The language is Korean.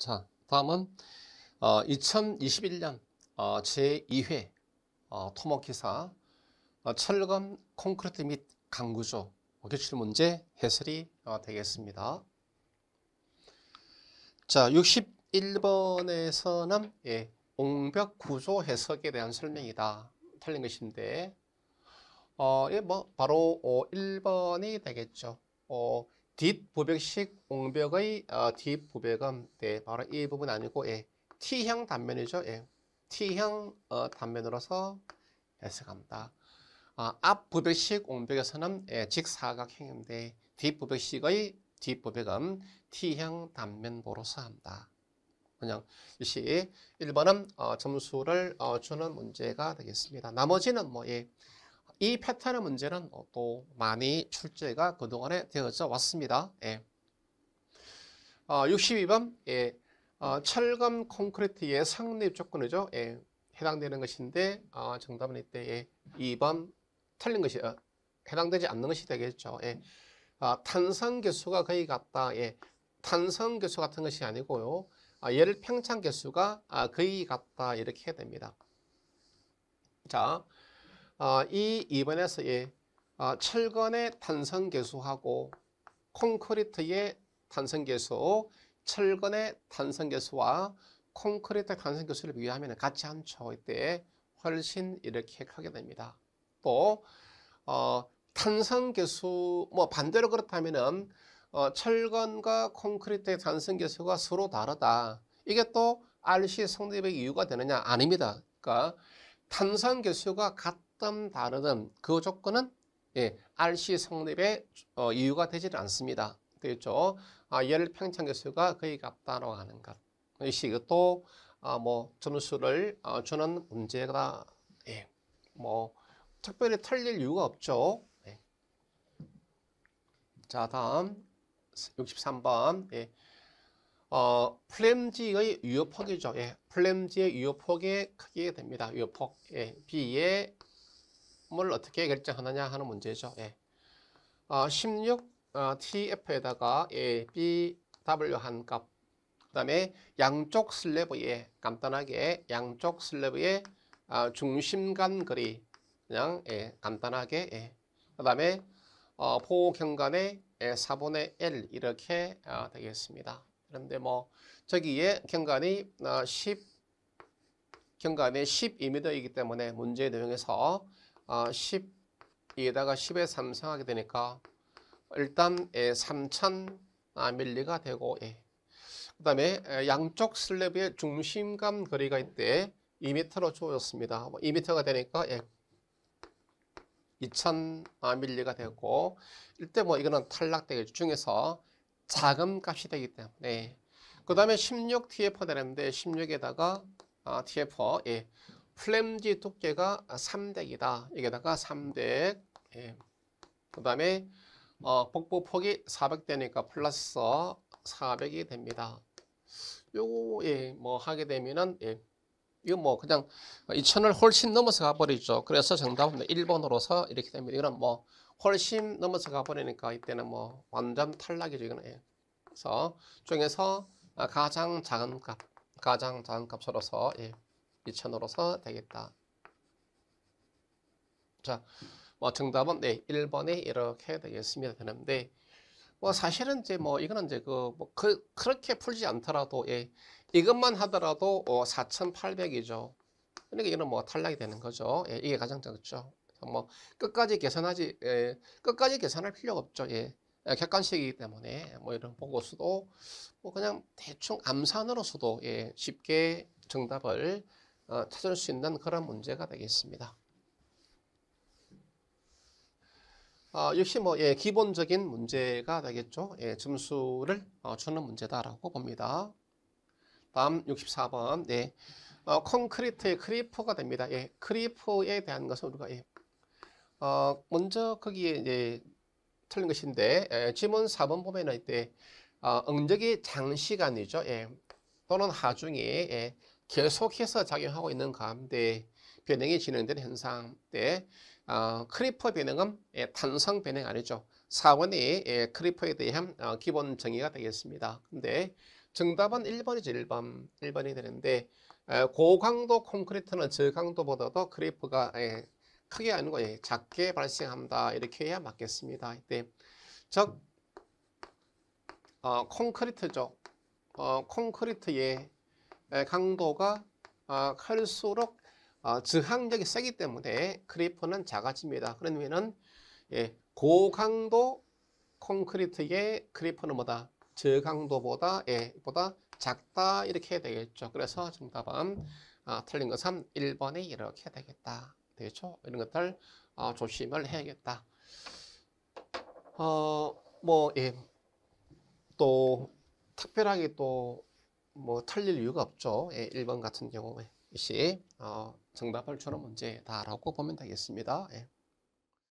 자, 다음은 어, 2021년 어, 제2회 어, 토목기사 어, 철근 콘크리트 및 강구조 기출 어, 문제 해설이 어, 되겠습니다. 자, 61번에서는 예, 옹벽 구조 해석에 대한 설명이다. 틀린 것인데, 어, 예, 뭐, 바로 어, 1번이 되겠죠. 어, 뒷부백식 옹벽의 어, 뒷부백은 네, 바로 이 부분 아니고 예, T형 단면이죠. 예, T형 어, 단면으로서 해석합니다. 아, 앞부백식 옹벽에서는 예, 직사각형인데 뒷부백식의 뒷부백은 T형 단면보로서 니다 그냥 이시 1번은 어, 점수를 어, 주는 문제가 되겠습니다. 나머지는 뭐 예, 이 패턴의 문제는 또 많이 출제가 그동안에 되어져 왔습니다. 예. 어, 62번 예. 어, 철감 콘크리트의 상립 조건이죠. 예. 해당되는 것인데 어, 정답은 이때 예. 2번 틀린 것이 어, 해당되지 않는 것이 되겠죠. 예. 아, 탄성 개수가 거의 같다. 예. 탄성 개수 같은 것이 아니고요. 아, 어, 얘를 평창 개수가 아, 거의 같다. 이렇게 됩니다. 자, 어, 이번에서의 어, 철근의 탄성계수하고 콘크리트의 탄성계수, 철근의 탄성계수와 콘크리트 탄성계수를 비교하면 같이 한 초의 때 훨씬 이렇게 크게 됩니다. 또 어, 탄성계수, 뭐 반대로 그렇다면 어, 철근과 콘크리트의 탄성계수가 서로 다르다. 이게 또 RC 성립의 이유가 되느냐? 아닙니다. 그러니까 탄성계수가 같 어떤 다르든 그 조건은 예, RC 성립의 어, 이유가 되지는 않습니다. 되겠죠. 그렇죠? 아, 얘 평창 개수가 거의 같다라고 하는 것. 역시 이것도 아, 뭐 점수를 아, 주는 문제가 예, 뭐 특별히 틀릴 이유가 없죠. 예. 자, 다음 63번. 예. 어, 플램지의 유효폭이죠. 예. 플램지의 유효폭의 크기가 됩니다. 유효폭. 예. B의 뭘 어떻게 결정하느냐 하는 문제죠. 예. 어, 16 어, TF에다가 예, B, W 한 값, 그 다음에 양쪽 슬래브에 간단하게 양쪽 슬래브의 어, 중심간 거리 그냥 예, 간단하게 예. 그 다음에 어, 보경간의 예, 4분의 1 이렇게 어, 되겠습니다. 그런데 뭐 저기에 경간이 어, 10 경간이 12m이기 때문에 문제 내용에서 10에다가1 0에 3승 하게 되니까 일단 3,000밀리가 아, 되고 예. 그 다음에 양쪽 슬래브의 중심감 거리가 이때 2m로 주어졌습니다. 2m가 되니까 2,000밀리가 예. 아, 되고 이때 뭐 이거는 탈락되겠죠. 중에서 작은 값이 되기 때문에 그 다음에 16TF 되는데 16에다가 아, TF 예. 플램지 두께가 3덱이다. 여기다가 3덱. 예. 그 다음에 어, 복부 폭이 400대니까 플러스 400이 됩니다. 요거 예, 뭐 하게 되면은 예. 이거 뭐 그냥 2천을 훨씬 넘어서 가버리죠. 그래서 정답은 1번으로서 뭐 이렇게 됩니다. 이건 뭐 훨씬 넘어서 가버리니까 이때는 뭐 완전 탈락이죠. 이거는 예. 그래서 중에서 아, 가장 작은 값, 가장 작은 값으로서 예. 미천으로서 되겠다. 자, 뭐 정답은 네, 1번에 이렇게 되겠습니다. 되는데 뭐 사실은 이제 뭐 이거는 이제 그, 뭐 그, 그렇게 풀지 않더라도 예, 이것만 하더라도 어, 4,800이죠. 그러니까 이거는 뭐 탈락이 되는 거죠. 예, 이게 가장 적죠. 뭐 끝까지 계산하지 예, 끝까지 계산할 필요 없죠. 예, 예. 객관식이기 때문에 뭐 이런 보고서도 뭐 그냥 대충 암산으로서도 예, 쉽게 정답을 어, 찾을 수 있는 그런 문제가 되겠습니다. 어, 역시 뭐 예, 기본적인 문제가 되겠죠. 예, 점수를 어, 주는 문제다라고 봅니다. 다음 64번. 네. 어, 콘크리트의 크리퍼가 됩니다. 예, 크리퍼에 대한 것은 우리가 예, 어, 먼저 거기에 이제 틀린 것인데 예, 지문 4번 보면 이때 어, 응적이 장시간이죠. 예, 또는 하중이 예, 계속해서 작용하고 있는 가운데 변형이 진행된 현상 때 어, 크리퍼 변형은 예, 탄성 변형 아니죠. 사원이 예, 크리퍼에 대한 어, 기본 정의가 되겠습니다. 근데 정답은 1번이죠. 1번. 1번이 되는데 에, 어, 고강도 콘크리트는 저강도보다도 크리퍼가 예, 크게 아니고 예, 작게 발생한다. 이렇게 해야 맞겠습니다. 이즉 어, 콘크리트죠. 어, 콘크리트에 강도가 클수록 아, 저항력이 아, 세기 때문에 크리프는 작아집니다. 그러면은 예, 고강도 콘크리트의 크리퍼는 뭐다? 저강도보다 예, 보다 작다 이렇게 되겠죠. 그래서 정답은 아, 틀린 거 3, 1번이 이렇게 되겠다. 되겠죠? 이런 것들 어, 조심을 해야겠다. 어, 뭐, 예, 또 특별하게 또뭐 틀릴 이유가 없죠. 예, 1번 같은 경우에 역시 어, 정답을 주는 문제다라고 보면 되겠습니다. 예.